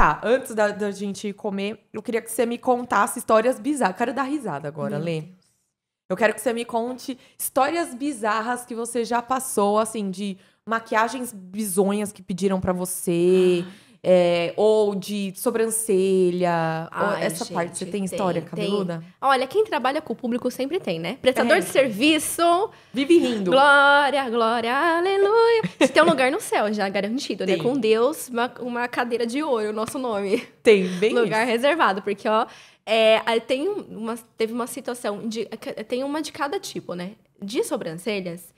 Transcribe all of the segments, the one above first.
tá, antes da, da gente comer, eu queria que você me contasse histórias bizarras. Quero dar risada agora, Meu Lê. Deus. Eu quero que você me conte histórias bizarras que você já passou, assim, de maquiagens bizonhas que pediram para você. Ah é, ou de sobrancelha. Ai, essa gente, parte, você tem, tem história cabeluda? Tem. Olha, quem trabalha com o público sempre tem, né? Prestador é. de serviço. Vive rindo. Glória, glória, aleluia. Você tem um lugar no céu já garantido, né? tem. né? Com Deus, uma, uma cadeira de ouro, o nosso nome. Tem, bem Lugar isso. reservado, porque, ó, é, tem uma, teve uma situação de. Tem uma de cada tipo, né? De sobrancelhas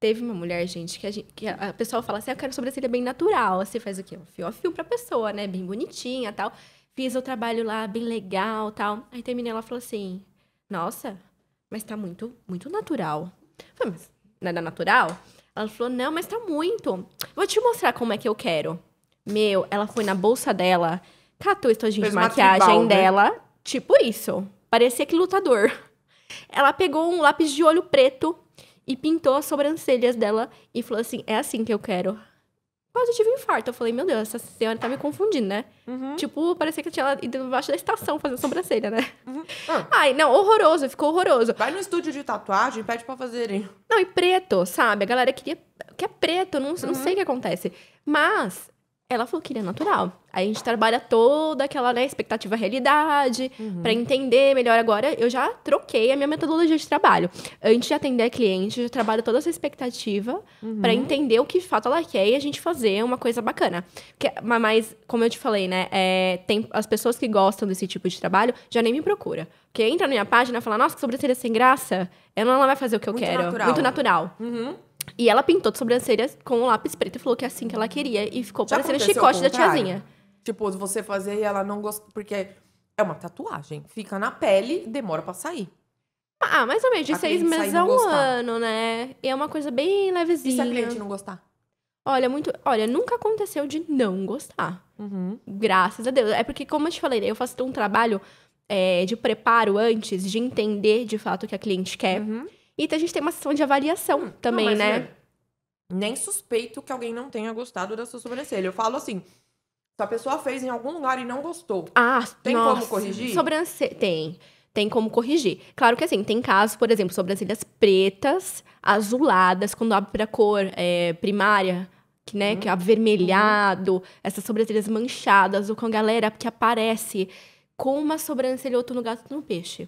Teve uma mulher, gente, que a, gente, que a pessoa fala assim: ah, eu quero sobrancelha bem natural. Você faz o quê? Um fio a fio pra pessoa, né? Bem bonitinha tal. Fiz o trabalho lá, bem legal tal. Aí terminei, ela falou assim: nossa, mas tá muito, muito natural. Eu falei, mas nada é natural? Ela falou: não, mas tá muito. Vou te mostrar como é que eu quero. Meu, ela foi na bolsa dela, catou o estojinho de maquiagem tribal, né? dela, né? tipo isso. Parecia que lutador. Ela pegou um lápis de olho preto, e pintou as sobrancelhas dela e falou assim: é assim que eu quero. Quase tive um infarto. Eu falei, meu Deus, essa senhora tá me confundindo, né? Uhum. Tipo, parecia que eu tinha ido embaixo da estação fazendo sobrancelha, né? Uhum. Ah. Ai, não, horroroso, ficou horroroso. Vai no estúdio de tatuagem, pede pra fazerem. Não, e preto, sabe? A galera queria. que é preto, não, uhum. não sei uhum. o que acontece. Mas ela falou que ele é natural. Aí a gente trabalha toda aquela né, expectativa realidade, uhum. para entender melhor. Agora eu já troquei a minha metodologia de trabalho. Antes de atender a cliente, eu já trabalho toda essa expectativa uhum. para entender o que fato ela quer é, e a gente fazer uma coisa bacana. Que, mas, como eu te falei, né? É, tem, as pessoas que gostam desse tipo de trabalho já nem me procura. Porque entra na minha página e fala, nossa, que sobrancelha sem graça. Ela não vai fazer o que eu quero. Natural. Muito natural. Uhum. E ela pintou de sobrancelha com um lápis preto e falou que é assim que ela queria. E ficou Já parecendo chicote da tiazinha. Tipo, você fazer e ela não gosta. Porque é uma tatuagem. Fica na pele, demora pra sair. Ah, mais ou menos, de a seis meses a um gostar. ano, né? E é uma coisa bem levezinha. E se a cliente não gostar? Olha, muito. Olha, nunca aconteceu de não gostar. Uhum. Graças a Deus. É porque, como eu te falei, né, eu faço um trabalho é, de preparo antes, de entender de fato o que a cliente quer. Uhum. E a gente tem uma sessão de avaliação hum, também, não, né? nem suspeito que alguém não tenha gostado da sua sobrancelha. Eu falo assim, se a pessoa fez em algum lugar e não gostou, ah, tem nossa, como corrigir? Sobrancelha. Tem. Tem como corrigir. Claro que assim, tem casos, por exemplo, sobrancelhas pretas, azuladas, quando abre pra cor é, primária, que, né, hum. que é avermelhado, essas sobrancelhas manchadas, ou com a galera que aparece com uma sobrancelha outro no gato no peixe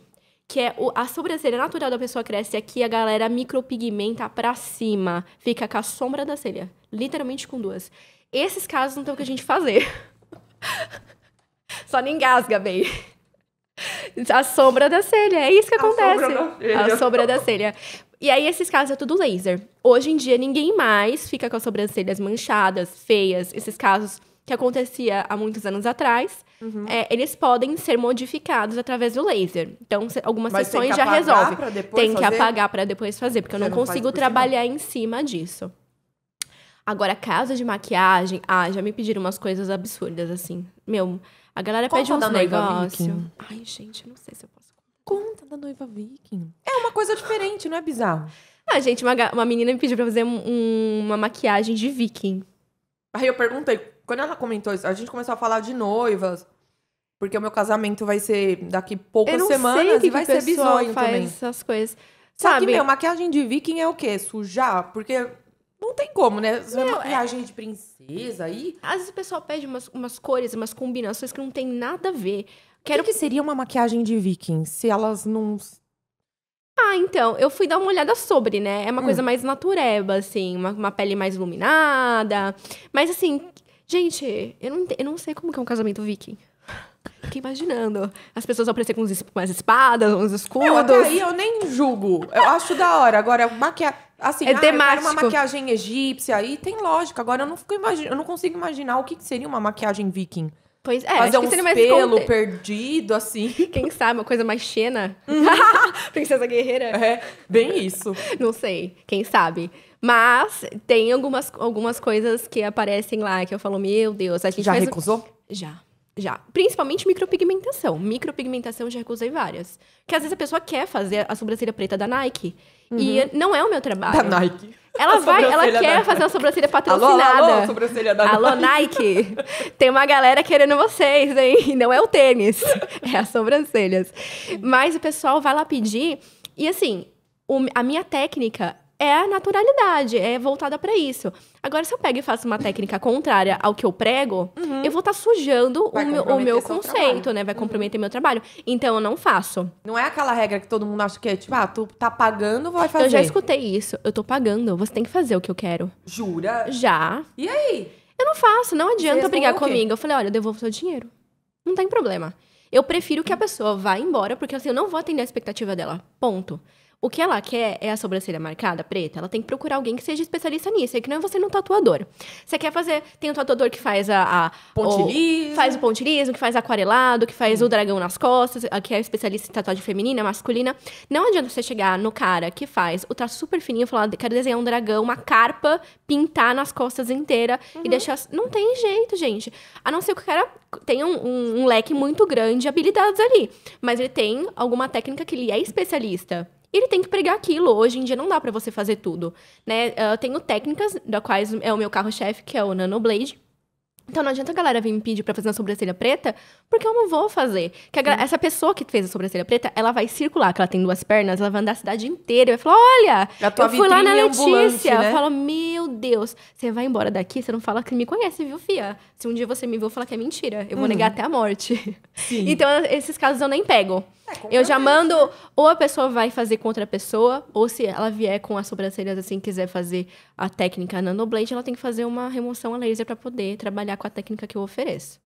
que é o, a sobrancelha natural da pessoa cresce aqui, a galera micropigmenta pra cima. Fica com a sombra da celha. Literalmente com duas. Esses casos não tem o que a gente fazer. Só não engasga, bem. A sombra da celha, é isso que a acontece. a sombra da celha. E aí, esses casos é tudo laser. Hoje em dia, ninguém mais fica com as sobrancelhas manchadas, feias. Esses casos que acontecia há muitos anos atrás, uhum. é, eles podem ser modificados através do laser. Então, se, algumas Mas sessões já resolve. Tem que fazer? apagar para depois fazer, porque Você eu não, não consigo trabalhar em cima disso. Agora, casa de maquiagem, ah, já me pediram umas coisas absurdas assim. Meu, a galera Conta pede uns negócios. Ai, gente, não sei se eu posso Conta da noiva viking. É uma coisa diferente, não é bizarro? Ah, gente, uma, uma menina me pediu pra fazer um, uma maquiagem de viking. Aí eu perguntei, quando ela comentou isso, a gente começou a falar de noivas. Porque o meu casamento vai ser daqui poucas semanas que e vai que ser bizonho faz também. essas coisas. Sabe, que, meu, maquiagem de viking é o quê? Sujar? Porque não tem como, né? Meu, maquiagem é... de princesa aí. Às vezes o pessoal pede umas, umas cores, umas combinações que não tem nada a ver. Quero... O que, que seria uma maquiagem de viking se elas não ah, então, eu fui dar uma olhada sobre, né? É uma hum. coisa mais natureba, assim, uma, uma, pele mais iluminada. Mas assim, Gente, eu não, eu não sei como que é um casamento viking. Fiquei imaginando. As pessoas vão aparecer com umas espadas, uns escudos. Não, até aí eu nem julgo. Eu acho da hora. Agora, maquiagem. Assim, é ah, uma maquiagem egípcia. Aí tem lógica. Agora eu não, fico imagin... eu não consigo imaginar o que, que seria uma maquiagem viking. Pois é, fazer um pelo conte... perdido, assim. Quem sabe, uma coisa mais chena. Uhum. Princesa guerreira. É, bem isso. Não sei, quem sabe. Mas tem algumas, algumas coisas que aparecem lá que eu falo, meu Deus, a gente. Já recusou? Já. Já. Principalmente micropigmentação. Micropigmentação eu já recusei várias. Porque às vezes a pessoa quer fazer a sobrancelha preta da Nike. Uhum. E não é o meu trabalho. Da Nike. Ela a vai, ela quer Nike. fazer uma sobrancelha patrocinada. Alô, alô, sobrancelha da alô, Nike. Tem uma galera querendo vocês, hein? Não é o tênis, é as sobrancelhas. Mas o pessoal vai lá pedir. E assim, o, a minha técnica é a naturalidade, é voltada para isso. Agora, se eu pego e faço uma técnica contrária ao que eu prego, uhum. eu vou estar tá sujando o meu, o meu, conceito, trabalho. né? Vai uhum. comprometer uhum. meu trabalho. Então, eu não faço. Não é aquela regra que todo mundo acha que é tipo, ah, tu tá pagando, vai fazer. Eu já escutei isso. Eu tô pagando, você tem que fazer o que eu quero. Jura? Já. E aí? Eu não faço, não adianta brigar comigo. Eu falei, olha, eu devolvo seu dinheiro. Não tem problema. Eu prefiro que a pessoa vá embora, porque assim, eu não vou atender a expectativa dela. Ponto. O que ela quer é a sobrancelha marcada, preta. Ela tem que procurar alguém que seja especialista nisso. E que não é você não tatuador. Você quer fazer. Tem um tatuador que faz a. a pontilismo. O, faz o pontilismo, que faz aquarelado, que faz hum. o dragão nas costas, que é especialista em tatuagem feminina, masculina. Não adianta você chegar no cara que faz o traço tá super fininho e falar: quero desenhar um dragão, uma carpa, pintar nas costas inteira uhum. e deixar. Não tem jeito, gente. A não ser que o cara tenha um, um, um leque muito grande de habilidades ali. Mas ele tem alguma técnica que ele é especialista ele tem que pregar aquilo. Hoje em dia não dá para você fazer tudo, né? Ah, eu tenho técnicas, da quais é o meu carro-chefe, que é o Nano Blade. Então não adianta a galera vir me pedir pra fazer uma sobrancelha preta, porque eu não vou fazer. Que a, uhum. essa pessoa que fez a sobrancelha preta, ela vai circular, que ela tem duas pernas, ela vai andar a cidade inteira e vai falar: olha, eu fui lá na Letícia. Né? falo, meu Deus, você vai embora daqui, você não fala que me conhece, viu, Fia? Se um dia você me viu falar que é mentira, eu vou uhum. negar até a morte. Sim. Então, esses casos eu nem pego. É, eu já mando, ou a pessoa vai fazer contra outra pessoa, ou se ela vier com as sobrancelhas assim, quiser fazer a técnica nanoblade, ela tem que fazer uma remoção a laser para poder trabalhar com a técnica que eu ofereço.